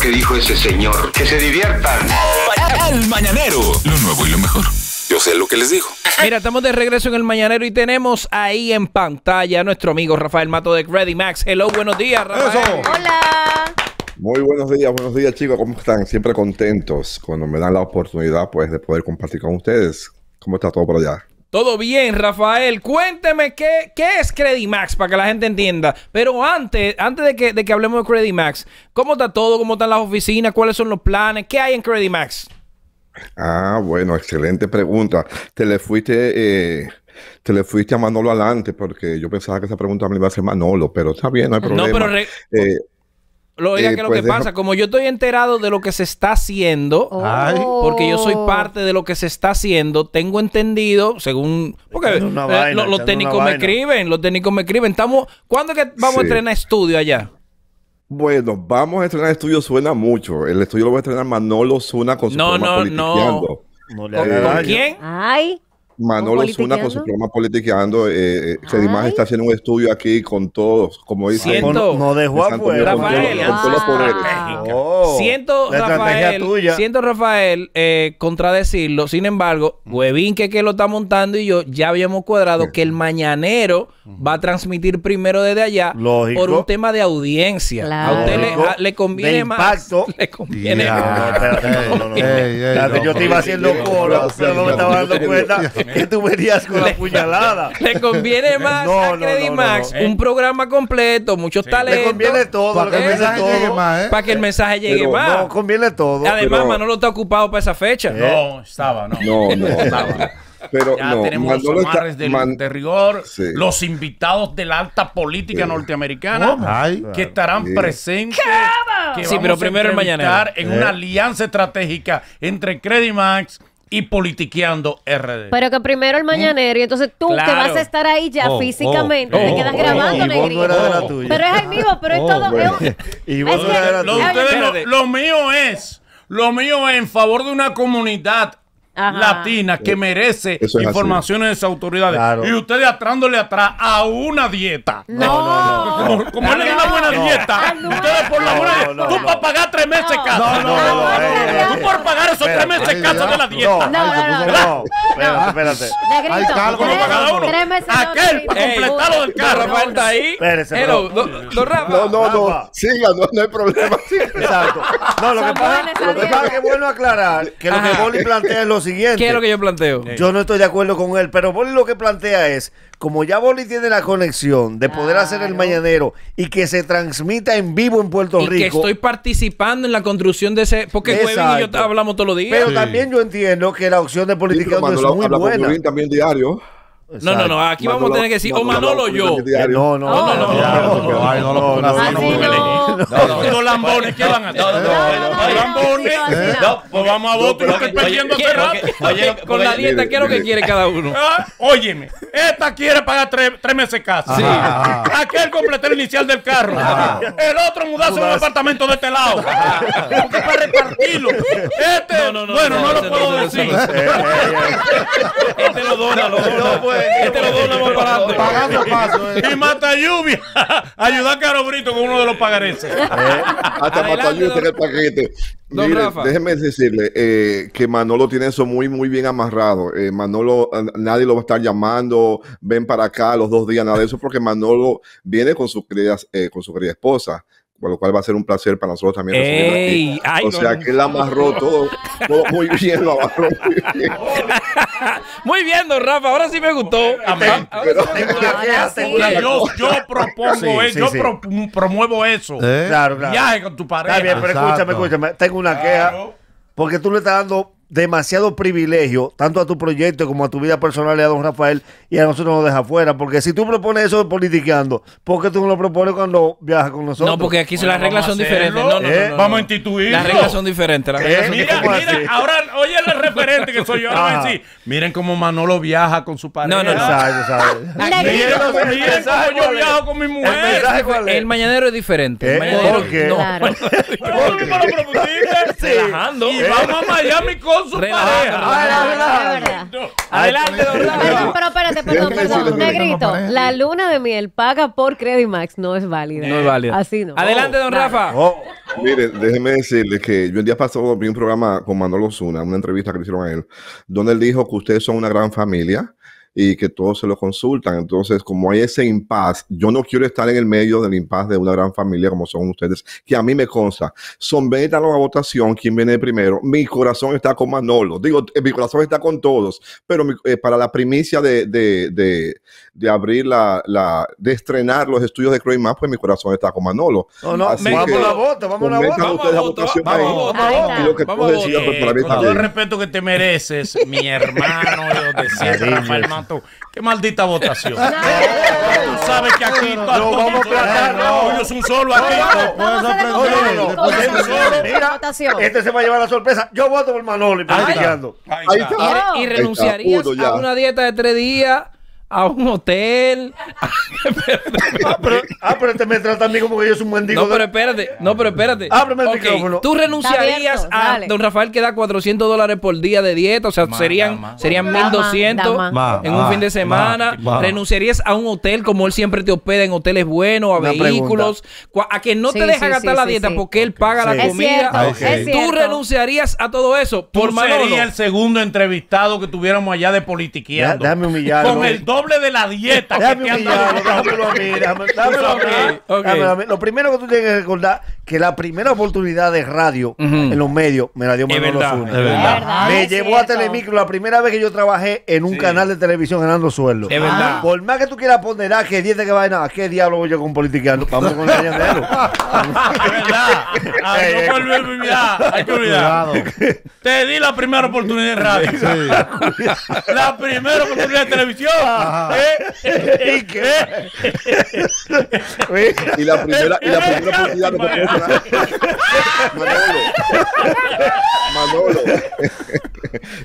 que dijo ese señor. Que se diviertan. El mañanero. Lo nuevo y lo mejor. Yo sé lo que les digo. Mira, estamos de regreso en el mañanero y tenemos ahí en pantalla a nuestro amigo Rafael Mato de Ready Max. Hello, buenos días, Rafael. Hola. Muy buenos días, buenos días chicos, ¿cómo están? Siempre contentos cuando me dan la oportunidad pues de poder compartir con ustedes. ¿Cómo está todo por allá? Todo bien, Rafael. Cuénteme qué, qué es Max? para que la gente entienda. Pero antes, antes de que, hablemos de Credit Max, ¿cómo está todo? ¿Cómo están las oficinas? ¿Cuáles son los planes? ¿Qué hay en Credit Max? Ah, bueno, excelente pregunta. Te le fuiste, eh, te le fuiste a Manolo adelante porque yo pensaba que esa pregunta me iba a hacer Manolo, pero está bien, no hay problema. No, pero eh, lo, oiga, eh, pues que lo que pasa, como yo estoy enterado de lo que se está haciendo, porque yo soy oh. parte de lo que se está haciendo, tengo entendido, según. Porque eh, los técnicos me escriben, los técnicos me escriben. Estamos, ¿Cuándo es que vamos a entrenar estudio allá? Bueno, vamos a estrenar estudio, suena mucho. El estudio lo voy a estrenar Manolo suena con su no, no, no. no quién? Ay. Manolo Zuna con su programa Politiqueando. que eh, eh, además está haciendo un estudio aquí con todos, como dice. no dejó Rafael. Ah, siento, Rafael, siento, eh, Rafael, contradecirlo. Sin embargo, mm. Huevín que, que lo está montando y yo ya habíamos cuadrado que el mañanero va a transmitir primero desde allá por un tema de audiencia. A usted le, conviene más. Le conviene Yo te iba haciendo no me estaba dando cuenta que ¿Eh? tú verías con la puñalada? Le conviene más a Credit eh. un programa completo, muchos talentos. Le conviene todo. Para ¿eh? que el mensaje llegue más. Para que el mensaje llegue No, conviene todo. Además, Manolo está ocupado para esa fecha. No, estaba, no. No, no, estaba. Pero ya tenemos los amarres del de, los invitados de la alta política norteamericana que estarán presentes. sí, pero primero el mañana. En una alianza estratégica entre Credimax y politiqueando RD. Pero que primero el ¿Mm? mañanero y entonces tú que vas a estar ahí ya oh, oh, físicamente, oh, te quedas grabando, negrito. No pero es ahí mismo, pero es todo. mío. y vos no de la tuya. lo mío es, lo mío es en favor de una comunidad latina que eh, merece información informaciones de esas autoridades. Y ustedes atrándole atrás a una dieta. No, no, no. Como, él es una buena dieta, ah, ustedes por la buena Tú para pagar tres meses casa. No, no, no. Ah, eh, eh, tú por pagar esos tres meses de casa de la dieta. No, no, Espérate, Hay cargo no paga uno. Aquel para completarlo del carro. ahí. No, no, no. Siga, no hay problema. Exacto. No, lo que pasa es que bueno aclarar que lo que Boli plantea es lo siguiente. ¿Qué lo que yo planteo? Yo no estoy de acuerdo con él, pero Boli lo que plantea es, como ya Boli tiene la conexión de poder hacer el mañanero y que se transmita en vivo en Puerto y Rico. Que estoy participando en la construcción de ese. Porque y yo hablamos todos los días. Pero también yo entiendo que la opción de política es muy buena. También diario. No, no, no. Aquí vamos a tener que decir o Manolo yo. No, no, no, no, no, no, no, Los lambones que van a Los lambones. Pues vamos a voto lo que estoy perdiendo hace Oye, Con la dieta, ¿qué es lo que quiere cada uno? Óyeme, esta quiere pagar tres meses casa. Sí. Aquel completar inicial del carro. El otro mudarse a un apartamento de este lado. ¿Qué para repartirlo. Este, bueno, no lo puedo decir lo Y mata lluvia. Ayuda a Caro Brito con uno de los pagareses. Eh, hasta mata lluvia el paquete. Mire, déjeme decirle eh, que Manolo tiene eso muy, muy bien amarrado. Eh, Manolo, nadie lo va a estar llamando, ven para acá los dos días, nada de eso, porque Manolo viene con sus crías, con su querida esposa. Con lo cual va a ser un placer para nosotros también. o sea, que él amarró todo, todo, muy bien, lo amarró muy bien. don Rafa, ahora sí me gustó. Yo propongo, sí, yo Yo promuevo eso. ¿Eh? Claro, Viaje con tu pareja. Está bien, pero escúchame, escúchame, tengo una queja. Porque tú le estás dando demasiado privilegio, tanto a tu proyecto como a tu vida personal y a don Rafael, y a nosotros nos deja fuera. Porque si tú propones eso de politiqueando, ¿por qué tú no lo propones cuando viajas con nosotros? No, porque aquí las reglas son diferentes. No, no, vamos a instituir. Las ¿Eh? reglas son diferentes. mira, ahora, oye el referente que soy yo. sí. Miren cómo Manolo viaja con su pareja. No, no, no. miren, miren yo viajo con mi mujer. El, mañanero es diferente. El ¿Eh? mañanero, ¿Por qué? No. ¿Por qué? ¿Por qué? ¿Por qué? ¿Por qué? ¿Por su Adelante, don Pero, espérate, perdón, perdón. grito. la luna de miel paga por Credimax no es válida. No es válida. Así no. Adelante, don Rafa. Oh. Mire, déjeme decirle que yo el día pasado vi un programa con Manolo Zuna, una entrevista que le hicieron a él, donde él dijo que ustedes son una gran familia y que todos se lo consultan. Entonces, como hay ese impas, yo no quiero estar en el medio del impas de una gran familia como son ustedes, que a mí me consta. son Sometan a votación quién viene primero. Mi corazón está con Manolo. Digo, eh, mi corazón está con todos, pero mi, eh, para la primicia de, de, de, abrir la, la, de estrenar los estudios de más pues mi corazón está con Manolo. No, no, vamos a la vota, vamos a la votación vamos, a votar Con todo el respeto que te mereces, mi hermano, yo decía, qué maldita votación. Tú sabes que aquí no, vamos a tratar, un solo aquí. Mira, este se va a llevar la sorpresa. Yo voto por Manoli, Y renunciaría a una dieta de tres días a un hotel. Ah, pero, ah, este me trata a mí como que yo soy un mendigo. No, pero espérate, no, pero espérate. Tú renunciarías a Don Rafael que da 400 dólares por día de dieta, o sea, serían, serían 1200 en un fin de semana. Renunciarías a un hotel como él siempre te hospeda en hoteles buenos, a vehículos, a que no te deja gastar la dieta porque él paga la comida. Tú renunciarías a todo eso por más sería el segundo entrevistado que tuviéramos allá de politiqueando. Dame humillar. Con el 2 doble de la dieta que te Dámelo dámelo, Lo primero que tú tienes que recordar que la primera oportunidad de radio en los medios me la dio Manolo verdad, Me llevó a Telemicro la primera vez que yo trabajé en un canal de televisión ganando sueldo. Ah. Por más que tú quieras ponderar que qué dieta que va a qué diablo voy yo con politiqueando. Vamos con el añadero. verdad. no Hay Te di la primera oportunidad de radio. La primera oportunidad de televisión. Ah y ¿Qué? y la primera, y la primera Manolo. Manolo.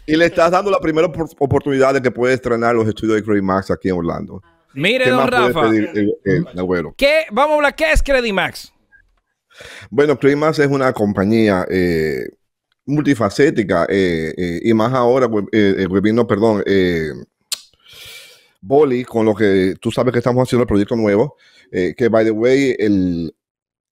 y le estás dando la primera oportunidad de que puede estrenar los estudios de Credit Max aquí en Orlando. Mire, don Rafa. Vamos a hablar, ¿qué es Credit Max? Bueno, Credit es una compañía eh, multifacética eh, eh, y más ahora, eh, perdón, Boli, con lo que tú sabes que estamos haciendo el proyecto nuevo, eh, que by the way, el,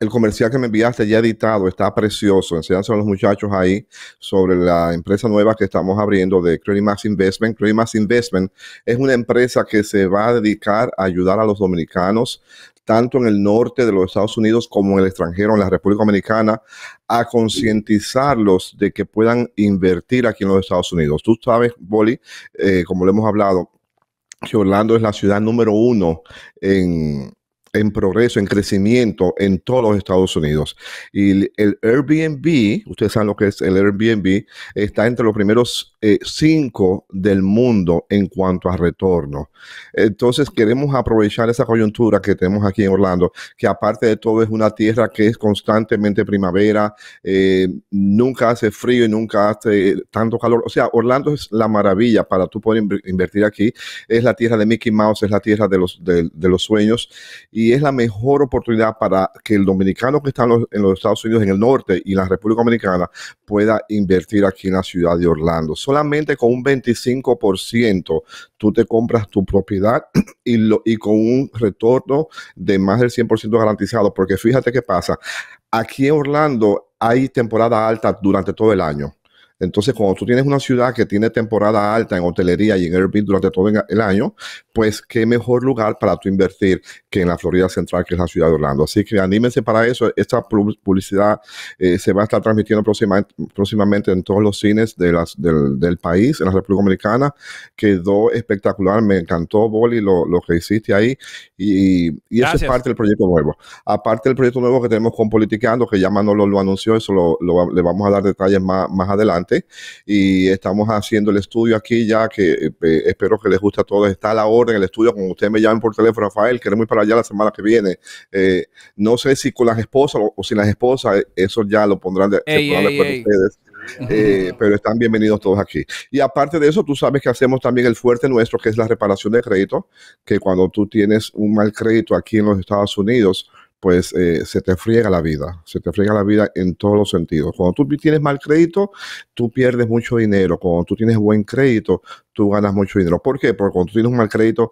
comercial que me enviaste ya editado está precioso. Enseñanse a los muchachos ahí sobre la empresa nueva que estamos abriendo de Credit Max Investment. Credit Max Investment es una empresa que se va a dedicar a ayudar a los dominicanos tanto en el norte de los Estados Unidos como en el extranjero, en la República Dominicana, a concientizarlos de que puedan invertir aquí en los Estados Unidos. Tú sabes, Boli, eh, como lo hemos hablado, que Orlando es la ciudad número uno en, en progreso, en crecimiento en todos los Estados Unidos. Y el Airbnb, ustedes saben lo que es el Airbnb, está entre los primeros eh, cinco del mundo en cuanto a retorno. Entonces queremos aprovechar esa coyuntura que tenemos aquí en Orlando, que aparte de todo es una tierra que es constantemente primavera, eh, nunca hace frío y nunca hace eh, tanto calor. O sea, Orlando es la maravilla para tú poder invertir aquí. Es la tierra de Mickey Mouse, es la tierra de los, de los sueños. Y y es la mejor oportunidad para que el dominicano que está en los, Estados Unidos, en el norte y en la República Dominicana, pueda invertir aquí en la ciudad de Orlando. Solamente con un 25% tú te compras tu propiedad y, y con un retorno de más del 100% garantizado, porque fíjate qué pasa. Aquí en Orlando hay temporada alta durante todo el año entonces, cuando tú tienes una ciudad que tiene temporada alta en hotelería y en Airbnb durante todo el año, pues qué mejor lugar para tú invertir que en la Florida Central, que es la ciudad de Orlando. Así que anímense para eso. Esta publicidad eh, se va a estar transmitiendo próximamente en todos los cines del, país, en la República Dominicana. Quedó espectacular. Me encantó, Boli, lo, lo que hiciste ahí. Y, y eso es parte del proyecto nuevo. Aparte del proyecto nuevo que tenemos con Politicando, que ya Manolo lo anunció, eso lo, le vamos a dar detalles más, más adelante y estamos haciendo el estudio aquí ya que eh, espero que les guste a todos. Está a la orden el estudio, como ustedes me llamen por teléfono, Rafael, queremos ir para allá la semana que viene. Eh, no sé si con las esposas o, si sin las esposas, eh, eso ya lo pondrán de, ustedes. pero están bienvenidos todos aquí. Y aparte de eso, tú sabes que hacemos también el fuerte nuestro, que es la reparación de crédito, que cuando tú tienes un mal crédito aquí en los Estados Unidos, pues eh, se te friega la vida, se te friega la vida en todos los sentidos. Cuando tú tienes mal crédito, tú pierdes mucho dinero. Cuando tú tienes buen crédito, tú ganas mucho dinero. ¿Por qué? Porque cuando tú tienes un mal crédito,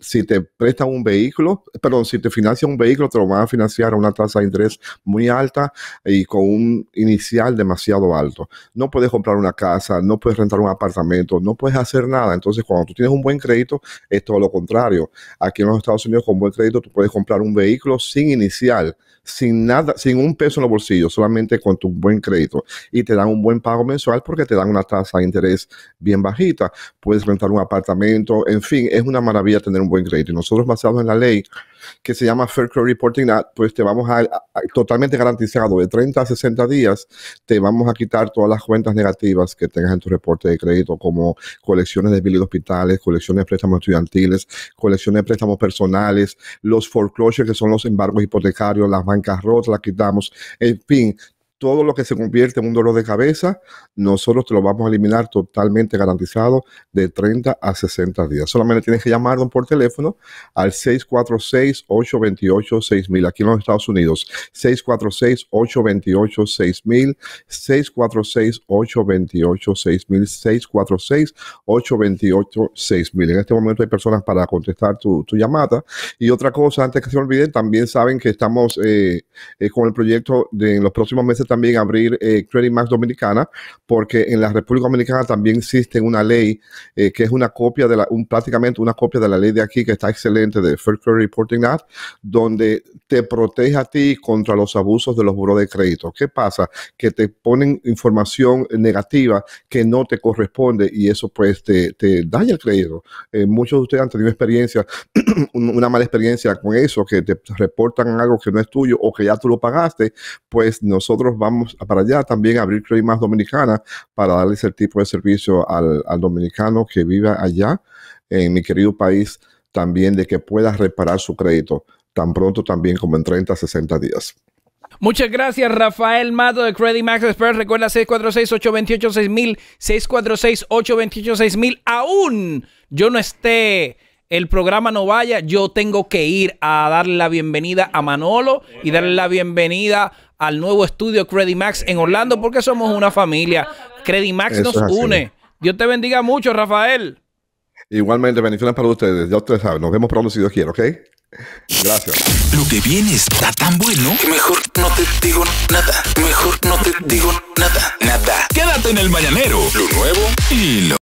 si te prestan un vehículo, perdón, si te financian un vehículo, te lo van a financiar a una tasa de interés muy alta y con un inicial demasiado alto. No puedes comprar una casa, no puedes rentar un apartamento, no puedes hacer nada. Entonces, cuando tú tienes un buen crédito, es todo lo contrario. Aquí en los Estados Unidos, con buen crédito, tú puedes comprar un vehículo sin inicial sin nada, sin un peso en los bolsillos, solamente con tu buen crédito. Y te dan un buen pago mensual porque te dan una tasa de interés bien bajita. Puedes rentar un apartamento, en fin, es una maravilla tener un buen crédito. Y nosotros basados en la ley, que se llama Fair Credit Reporting Act, pues te vamos a, totalmente garantizado, de 30 a 60 días, te vamos a quitar todas las cuentas negativas que tengas en tu reporte de crédito, como colecciones de billes de hospitales, colecciones de préstamos estudiantiles, colecciones de préstamos personales, los foreclosures, que son los embargos hipotecarios, las bancas rotas, las quitamos, en fin, todo lo que se convierte en un dolor de cabeza, nosotros te lo vamos a eliminar totalmente garantizado de 30 a 60 días. Solamente tienes que llamarnos por teléfono al 646-828-6000 aquí en los Estados Unidos. 646-828-6000, 646-828-6000, 646-828-6000. En este momento hay personas para contestar tu, llamada. Y otra cosa, antes que se olviden, también saben que estamos eh, eh, con el proyecto de en los próximos meses también abrir eh, Credit Max Dominicana, porque en la República Dominicana también existe una ley eh, que es una copia de la, un, prácticamente una copia de la ley de aquí que está excelente de Fair Credit Reporting Act, donde te protege a ti contra los abusos de los buros de crédito. ¿Qué pasa? Que te ponen información negativa que no te corresponde y eso pues te, daña el crédito. Eh, muchos de ustedes han tenido experiencia, una mala experiencia con eso, que te reportan algo que no es tuyo o que ya tú lo pagaste, pues nosotros vamos para allá también a abrir Credit Más Dominicana para darle ese tipo de servicio al, dominicano que vive allá en mi querido país también de que pueda reparar su crédito tan pronto también como en 30, 60 días. Muchas gracias, Rafael Mato de Credit Max Expert. Recuerda 646-828-6000, 646-828-6000. Aún yo no esté el programa no vaya, yo tengo que ir a darle la bienvenida a Manolo y darle la bienvenida al nuevo estudio Credit Max en Orlando porque somos una familia. Credit Max nos une. Dios te bendiga mucho, Rafael. Igualmente, bendiciones para ustedes. Ya ustedes saben, nos vemos pronto si Dios quiere, ¿ok? Gracias. Lo que viene está tan bueno que mejor no te digo nada. Mejor no te digo nada. Nada. Quédate en el mañanero. Lo nuevo y lo